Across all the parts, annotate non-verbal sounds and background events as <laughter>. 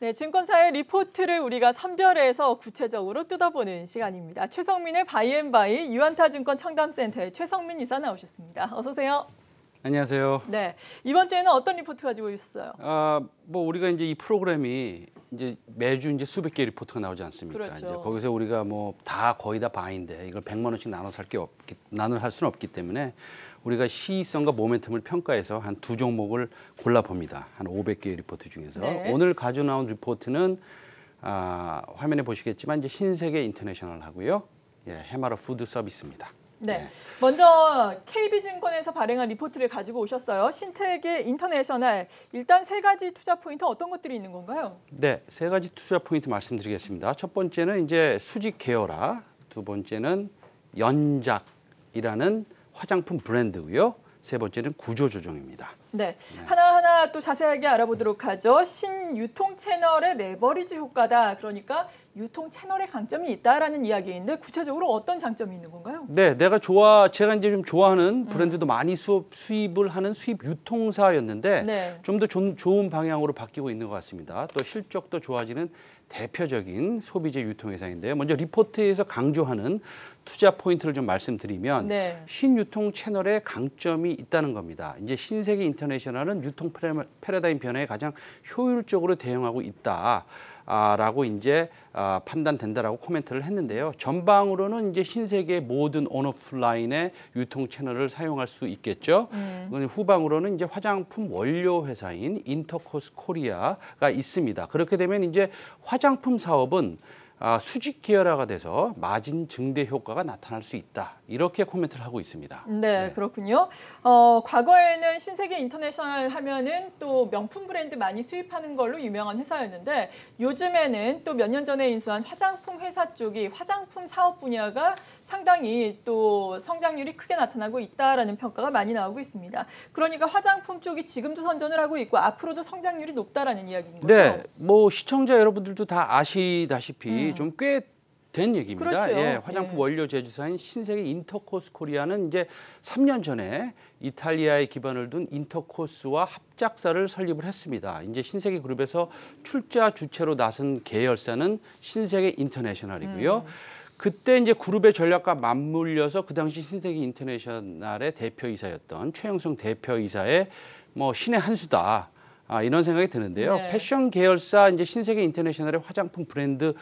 네, 증권사의 리포트를 우리가 선별해서 구체적으로 뜯어보는 시간입니다. 최성민의 바이앤바이 유한타증권 청담센터의 최성민 이사 나오셨습니다. 어서 오세요. 안녕하세요. 네. 이번 주에는 어떤 리포트 가지고 있어요? 아, 뭐 우리가 이제 이 프로그램이 이제 매주 이제 수백 개 리포트가 나오지 않습니까? 그렇죠. 이제 거기서 우리가 뭐 다 거의 다 방인데 이걸 백만 원씩 나눠 살 게 없기 나눠 할 수는 없기 때문에 우리가 시의성과 모멘텀을 평가해서 한 두 종목을 골라 봅니다. 한 오백 개 리포트 중에서 네. 오늘 가져 나온 리포트는 아, 화면에 보시겠지만 이제 신세계 인터내셔널 하고요. 예, 해마로 푸드 서비스입니다. 네. 네. 먼저 KB증권에서 발행한 리포트를 가지고 오셨어요. 신택의 인터내셔널. 일단 세 가지 투자 포인트 어떤 것들이 있는 건가요? 네. 세 가지 투자 포인트 말씀드리겠습니다. 첫 번째는 이제 수직 계열화, 두 번째는 연작이라는 화장품 브랜드고요. 세 번째는 구조조정입니다. 네. 네. 하나하나 또 자세하게 알아보도록 하죠. 신 유통 채널의 레버리지 효과다. 그러니까 유통 채널의 강점이 있다라는 이야기인데 구체적으로 어떤 장점이 있는 건가요? 네, 내가 좋아 제가 이제 좀 좋아하는 음. 브랜드도 음. 많이 수 수입을 하는 수입 유통사였는데 네. 좀더 좋은 방향으로 바뀌고 있는 것 같습니다. 또 실적도 좋아지는 대표적인 소비재 유통회사인데요. 먼저 리포트에서 강조하는 투자 포인트를 좀 말씀드리면 네. 신유통 채널의 강점이 있다는 겁니다. 이제 신세계 인터내셔널은 유통 패러다임 변화에 가장 효율적 효율적으로 대응하고 있다. 라고 이제 아, 판단된다라고 코멘트를 했는데요. 전방으로는 이제 신세계 모든 온오프라인의 유통 채널을 사용할 수 있겠죠. 음. 후방으로는 이제 화장품 원료 회사인 인터코스 코리아가 있습니다. 그렇게 되면 이제 화장품 사업은 아, 수직 기여화가 돼서 마진 증대 효과가 나타날 수 있다. 이렇게 코멘트를 하고 있습니다. 네, 네. 그렇군요. 어, 과거에는 신세계 인터내셔널 하면은 또 명품 브랜드 많이 수입하는 걸로 유명한 회사였는데 요즘에는 또 몇 년 전에 인수한 화장품 회사 쪽이 화장품 사업 분야가 상당히 또 성장률이 크게 나타나고 있다라는 평가가 많이 나오고 있습니다. 그러니까 화장품 쪽이 지금도 선전을 하고 있고 앞으로도 성장률이 높다라는 이야기인 거죠. 네, 뭐 시청자 여러분들도 다 아시다시피 음. 좀꽤 된 얘기입니다. 그렇죠. 예, 예. 화장품 예. 원료 제조사인 신세계 인터코스 코리아는 이제 3년 전에 이탈리아에 기반을 둔 인터코스와 합작사를 설립을 했습니다. 이제 신세계 그룹에서 출자 주체로 나선 계열사는 신세계 인터내셔널이고요. 음. 그때 이제 그룹의 전략과 맞물려서 그 당시 신세계 인터내셔널의 대표이사였던 최영성 대표이사의 뭐 신의 한 수다. 아, 이런 생각이 드는데요. 네. 패션 계열사 이제 신세계 인터내셔널의 화장품 브랜드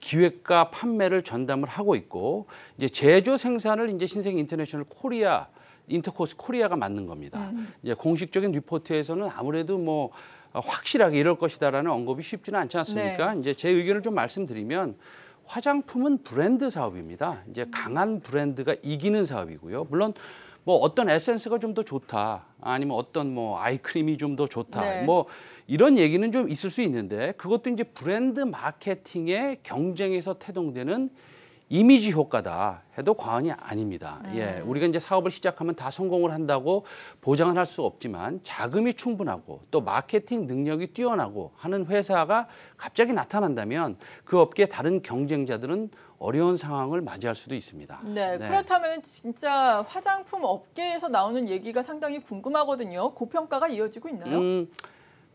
기획과 판매를 전담을 하고 있고 이제 제조 생산을 이제 신세계 인터내셔널 코리아 인터코스 코리아가 맞는 겁니다. 음. 이제 공식적인 리포트에서는 아무래도 뭐 확실하게 이럴 것이다라는 언급이 쉽지는 않지 않습니까? 네. 이제 제 의견을 좀 말씀드리면 화장품은 브랜드 사업입니다. 이제 음. 강한 브랜드가 이기는 사업이고요. 물론 뭐 어떤 에센스가 좀 더 좋다. 아니면 어떤 뭐 아이크림이 좀 더 좋다. 네. 뭐 이런 얘기는 좀 있을 수 있는데 그것도 이제 브랜드 마케팅의 경쟁에서 태동되는 이미지 효과다 해도 과언이 아닙니다. 네. 예, 우리가 이제 사업을 시작하면 다 성공을 한다고 보장을 할 수 없지만 자금이 충분하고 또 마케팅 능력이 뛰어나고 하는 회사가 갑자기 나타난다면 그 업계 다른 경쟁자들은 어려운 상황을 맞이할 수도 있습니다. 네, 네, 그렇다면 진짜 화장품 업계에서 나오는 얘기가 상당히 궁금하거든요. 고평가가 이어지고 있나요? 음,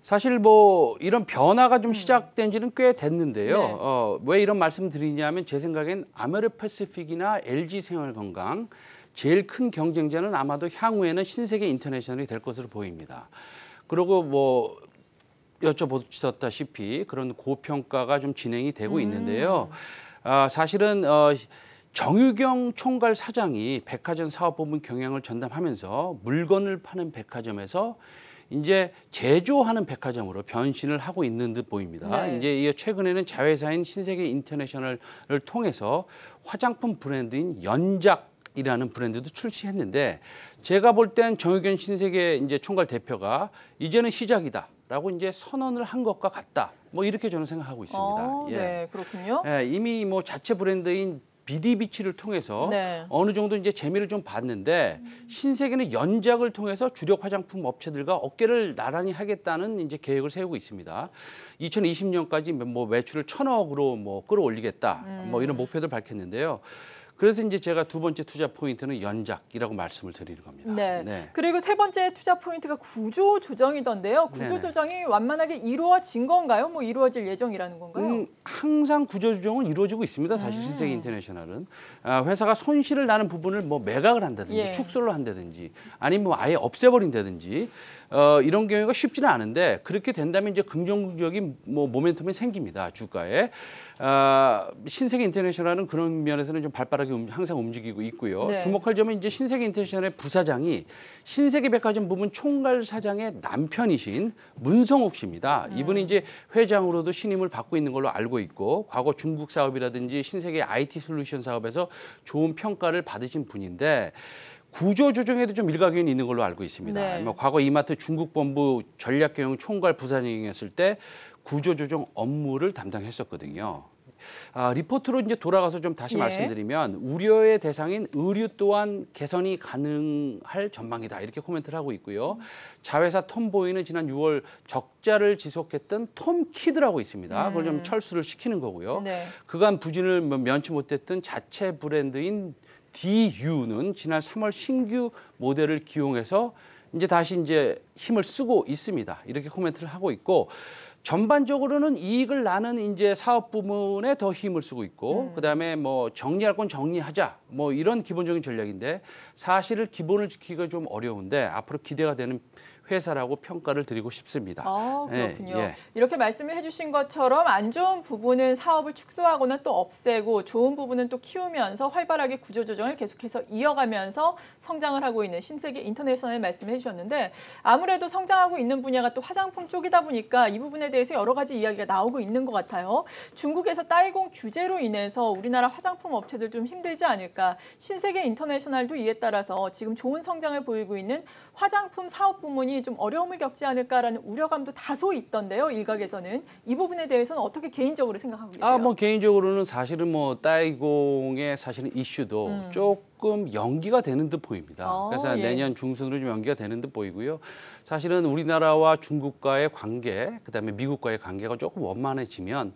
사실 뭐 이런 변화가 좀 음. 시작된 지는 꽤 됐는데요. 네. 어, 왜 이런 말씀 드리냐면 제 생각엔 아메리패시픽이나 LG 생활건강 제일 큰 경쟁자는 아마도 향후에는 신세계 인터내셔널이 될 것으로 보입니다. 그리고 뭐 여쭤보셨다시피 그런 고평가가 좀 진행이 되고 음. 있는데요. 아, 사실은 어, 정유경 총괄 사장이 백화점 사업 부문 경영을 전담하면서 물건을 파는 백화점에서 이제 제조하는 백화점으로 변신을 하고 있는 듯 보입니다. 네. 이제 최근에는 자회사인 신세계 인터내셔널을 통해서 화장품 브랜드인 연작 이라는 브랜드도 출시했는데 제가 볼 땐 정유균 신세계 이제 총괄 대표가 이제는 시작이다라고 이제 선언을 한 것과 같다. 뭐 이렇게 저는 생각하고 있습니다. 아, 예. 네, 그렇군요. 예, 이미 뭐 자체 브랜드인 비디비치를 통해서 네. 어느 정도 이제 재미를 좀 봤는데 신세계는 연작을 통해서 주력 화장품 업체들과 어깨를 나란히 하겠다는 이제 계획을 세우고 있습니다. 2020년까지 뭐 매출을 천억으로 뭐 끌어올리겠다 뭐 음. 뭐 이런 목표를 밝혔는데요. 그래서 이제 제가 두 번째 투자 포인트는 연작이라고 말씀을 드리는 겁니다. 네. 네. 그리고 세 번째 투자 포인트가 구조 조정이던데요. 구조 네 조정이 완만하게 이루어진 건가요? 뭐 이루어질 예정이라는 건가요? 음, 항상 구조 조정은 이루어지고 있습니다. 사실 신세 음. 계 인터내셔널은 아, 회사가 손실을 나는 부분을 뭐 매각을 한다든지 예. 축소를 한다든지 아니면 뭐 아예 없애버린다든지 어, 이런 경우가 쉽지는 않은데 그렇게 된다면 이제 긍정적인 뭐 모멘텀이 생깁니다 주가에 아, 신세계 인터내셔널은 그런 면에서는 좀 발빠르게 급하게 음, 항상 움직이고 있고요. 네. 주목할 점은 이제 신세계 인테리셔의 부사장이 신세계백화점 부문 총괄 사장의 남편이신 문성욱 씨입니다. 네. 이분이 이제 회장으로도 신임을 받고 있는 걸로 알고 있고 과거 중국 사업이라든지 신세계 IT 솔루션 사업에서 좋은 평가를 받으신 분인데 구조 조정에도 좀일각견이 있는 걸로 알고 있습니다. 네. 뭐 과거 이마트 중국 본부 전략경영 총괄 부사장이었을 때 구조 조정 업무를 담당했었거든요. 아, 리포트로 이제 돌아가서 좀 다시 예. 말씀드리면 우려의 대상인 의류 또한 개선이 가능할 전망이다 이렇게 코멘트를 하고 있고요. 음. 자회사 톰보이는 지난 6월 적자를 지속했던 톰 키드라고 있습니다. 음. 그걸 좀 음. 철수를 시키는 거고요. 네. 그간 부진을 뭐 면치 못했던 자체 브랜드인 DU는 지난 3월 신규 모델을 기용해서 이제 다시 이제 힘을 쓰고 있습니다. 이렇게 코멘트를 하고 있고 전반적으로는 이익을 나는 이제 사업 부문에 더 힘을 쓰고 있고 네. 그다음에 뭐 정리할 건 정리하자 뭐 이런 기본적인 전략인데 사실을 기본을 지키기가 좀 어려운데 앞으로 기대가 되는 회사라고 평가를 드리고 싶습니다. 아, 예, 그렇군요. 예, 예. 이렇게 말씀을 해주신 것처럼 안 좋은 부분은 사업을 축소하거나 또 없애고 좋은 부분은 또 키우면서 활발하게 구조조정을 계속해서 이어가면서 성장을 하고 있는 신세계 인터내셔널 말씀을 해주셨는데 아무래도 성장하고 있는 분야가 또 화장품 쪽이다 보니까 이 부분에 대해서 여러 가지 이야기가 나오고 있는 것 같아요. 중국에서 따이공 규제로 인해서 우리나라 화장품 업체들 좀 힘들지 않을까. 신세계 인터내셔널도 이에 따라서 지금 좋은 성장을 보이고 있는 화장품 사업 부문이 좀 어려움을 겪지 않을까라는 우려감도 다소 있던데요. 일각에서는 이 부분에 대해서는 어떻게 개인적으로 생각하고 계세요? 아, 뭐 개인적으로는 사실은 뭐 따이공의 사실은 이슈도 음. 조금 연기가 되는 듯 보입니다. 어, 그래서 예. 내년 중순으로 좀 연기가 되는 듯 보이고요. 사실은 우리나라와 중국과의 관계, 그다음에 미국과의 관계가 조금 원만해지면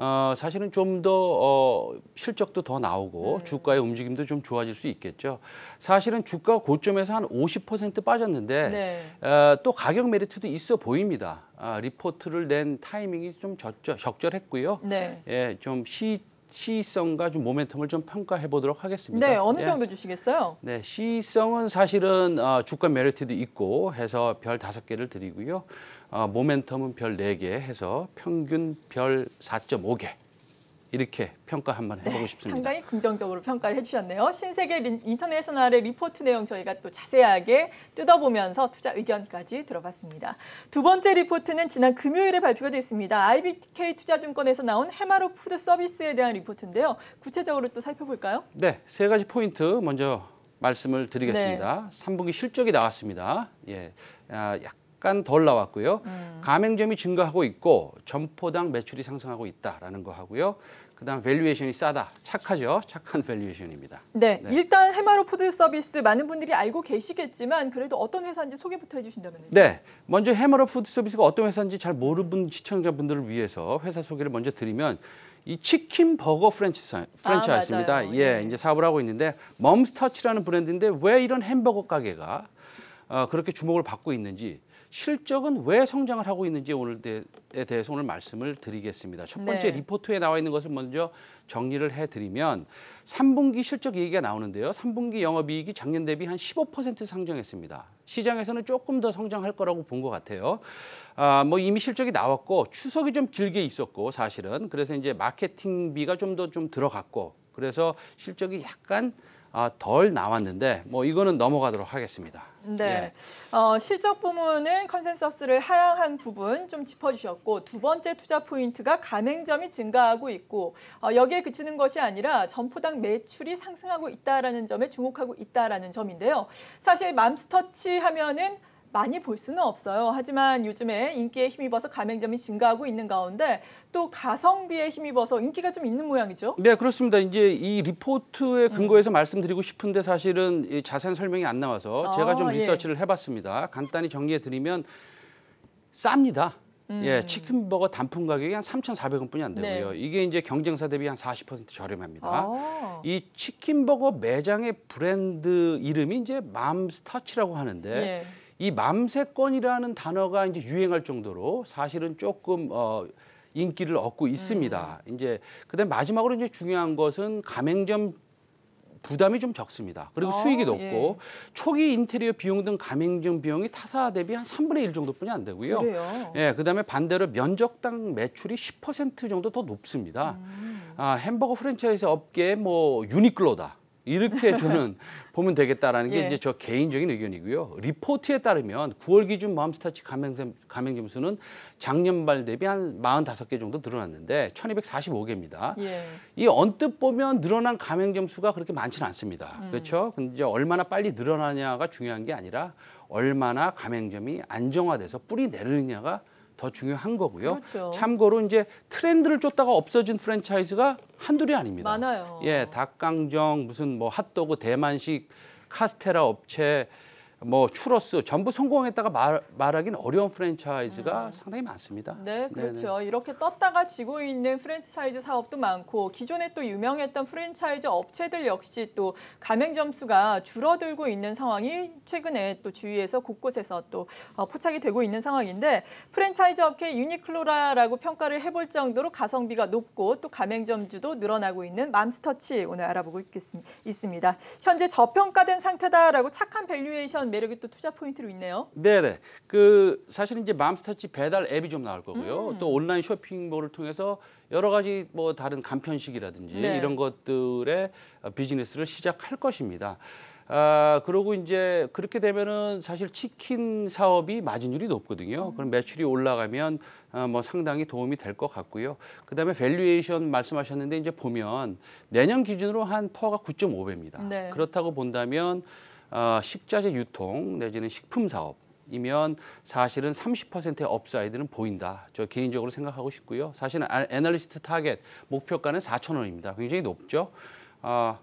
어, 사실은 좀더 어, 실적도 더 나오고 네. 주가의 움직임도 좀 좋아질 수 있겠죠. 사실은 주가 고점에서 한 50% 빠졌는데 네. 어, 또 가격 메리트도 있어 보입니다. 아, 리포트를 낸 타이밍이 좀 적절, 적절했고요. 네. 예, 좀 시, 시성과 좀 모멘텀을 좀 평가해 보도록 하겠습니다. 네, 어느 예. 정도 예. 주시겠어요? 네, 시성은 사실은 어, 주가 메리트도 있고 해서 별다 개를 드리고요. 어, 모멘텀은 별4개 해서 평균 별 4.5개 이렇게 평가 한번 해보고 네, 싶습니다. 상당히 긍정적으로 평가를 해주셨네요. 신세계 인터내셔널의 리포트 내용 저희가 또 자세하게 뜯어보면서 투자 의견까지 들어봤습니다. 두 번째 리포트는 지난 금요일에 발표가 됐습니다. IBK 투자증권에서 나온 해마로 푸드 서비스에 대한 리포트인데요. 구체적으로 또 살펴볼까요? 네, 세 가지 포인트 먼저 말씀을 드리겠습니다. 네. 3분기 실적이 나왔습니다. 예, 아, 약 약간 덜 나왔고요. 음. 가맹점이 증가하고 있고 점포당 매출이 상승하고 있다라는 거 하고요. 그다음 밸류에이션이 싸다. 착하죠. 착한 밸류에이션입니다. 네, 네. 일단 해마로 푸드 서비스 많은 분들이 알고 계시겠지만 그래도 어떤 회사인지 소개부터 해주신다면요. 네, 먼저 해마로 푸드 서비스가 어떤 회사인지 잘 모르는 시청자분들을 위해서 회사 소개를 먼저 드리면 이 치킨 버거 프랜차이즈, 아, 프랜차이즈입니다. 아, 예, 이제 사업을 하고 있는데 멈스터치라는 브랜드인데 왜 이런 햄버거 가게가 어, 그렇게 주목을 받고 있는지 실적은 왜 성장을 하고 있는지 오늘에 대해서 오늘 말씀을 드리겠습니다. 첫 번째 네. 리포트에 나와 있는 것을 먼저 정리를 해드리면 3분기 실적 얘기가 나오는데요. 3분기 영업이익이 작년 대비 한 15% 상장했습니다. 시장에서는 조금 더 성장할 거라고 본 것 같아요. 아, 뭐 이미 실적이 나왔고 추석이 좀 길게 있었고 사실은 그래서 이제 마케팅비가 좀 더좀 좀 들어갔고 그래서 실적이 약간 아, 덜 나왔는데 뭐 이거는 넘어가도록 하겠습니다. 네. 예. 어, 실적 부문은 컨센서스를 하향한 부분 좀 짚어주셨고 두 번째 투자 포인트가 가맹점이 증가하고 있고 어, 여기에 그치는 것이 아니라 점포당 매출이 상승하고 있다라는 점에 주목하고 있다라는 점인데요. 사실 맘스터치 하면은 많이 볼 수는 없어요. 하지만 요즘에 인기에 힘입어서 가맹점이 증가하고 있는 가운데 또 가성비에 힘입어서 인기가 좀 있는 모양이죠. 네, 그렇습니다. 이제 이 리포트의 근거에서 음. 말씀드리고 싶은데 사실은 자세한 설명이 안 나와서 아, 제가 좀 예. 리서치를 예. 해봤습니다. 간단히 정리해 드리면 쌉니다. 음. 예, 치킨버거 단품 가격이 한 3,400원뿐이 안 되고요. 네. 이게 이제 경쟁사 대비 한 40% 저렴합니다. 아. 이 치킨버거 매장의 브랜드 이름이 이제 맘스터치라고 하는데 예. 이 맘세권이라는 단어가 이제 유행할 정도로 사실은 조금 어 인기를 얻고 있습니다. 음. 이제 그다음 마지막으로 이제 중요한 것은 가맹점 부담이 좀 적습니다. 그리고 어, 수익이 높고 예. 초기 인테리어 비용 등 가맹점 비용이 타사 대비 한 3분의 1 정도뿐이 안 되고요. 그래요. 예, 그다음에 반대로 면적당 매출이 10% 정도 더 높습니다. 음. 아, 햄버거 프랜차이즈 업계 뭐 유니클로다. 이렇게 저는 <laughs> 보면 되겠다라는 게 예. 이제 저 개인적인 의견이고요. 리포트에 따르면 9월 기준 마음스타치 감염, 감염점수는 작년 말 대비 한 45개 정도 늘어났는데 1245개입니다. 예. 이 언뜻 보면 늘어난 감염점수가 그렇게 많지는 않습니다. 음. 그렇죠? 근데 이제 얼마나 빨리 늘어나냐가 중요한 게 아니라 얼마나 감염점이 안정화돼서 뿌리 내리느냐가 더 중요한 거고요. 그렇죠. 참고로 이제 트렌드를 쫓다가 없어진 프랜차이즈가 한둘이 아닙니다. 많아요. 예, 닭강정, 무슨 뭐 핫도그, 대만식, 카스테라 업체, 뭐 추러스 전부 성공했다가 말, 말하기는 어려운 프랜차이즈가 음. 상당히 많습니다. 네, 그렇죠. 네네. 이렇게 떴다가 지고 있는 프랜차이즈 사업도 많고 기존에 또 유명했던 프랜차이즈 업체들 역시 또 가맹 점수가 줄어들고 있는 상황이 최근에 또 주위에서 곳곳에서 또 어, 포착이 되고 있는 상황인데 프랜차이즈 업계 유니클로라라고 평가를 해볼 정도로 가성비가 높고 또 가맹점주도 늘어나고 있는 맘스터치 오늘 알아보고 있겠습니다. 현재 저평가된 상태다라고 착한 밸류에이션 어떤 매력이 또 투자 포인트로 있네요. 네네. 그 사실 이제 맘스터치 배달 앱이 좀 나올 거고요. 음. 또 온라인 쇼핑몰을 통해서 여러 가지 뭐 다른 간편식이라든지 네. 이런 것들의 비즈니스를 시작할 것입니다. 아, 그러고 이제 그렇게 되면은 사실 치킨 사업이 마진율이 높거든요. 음. 그럼 매출이 올라가면 아, 뭐 상당히 도움이 될 것 같고요. 그다음에 밸류에이션 말씀하셨는데 이제 보면 내년 기준으로 한 퍼가 9.5배입니다. 네. 그렇다고 본다면 어, 식자재 유통 내지는 식품 사업 이면 사실은 30%의 업사이드는 보인다. 저 개인적으로 생각하고 싶고요. 사실은 아, 애널리스트 타겟 목표가는 4천 원입니다. 굉장히 높죠. 아,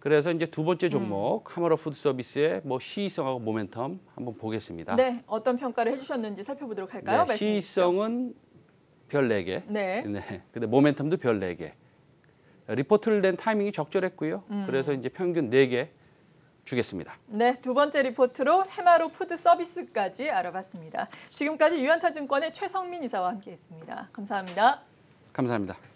그래서 이제 두 번째 음. 종목 음. 카메라 푸드 서비스의 뭐 시의성하고 모멘텀 한번 보겠습니다. 네, 어떤 평가를 해주셨는지 살펴보도록 할까요? 네, 시의성은 별 4개. 네. 네. 근데 모멘텀도 별 4개. 리포트를 낸 타이밍이 적절했고요. 음. 그래서 이제 평균 4개. 주겠습니다. 네, 두 번째 리포트로 해마로 푸드 서비스까지 알아봤습니다. 지금까지 유한타증권의 최성민 이사와 함께했습니다. 감사합니다. 감사합니다.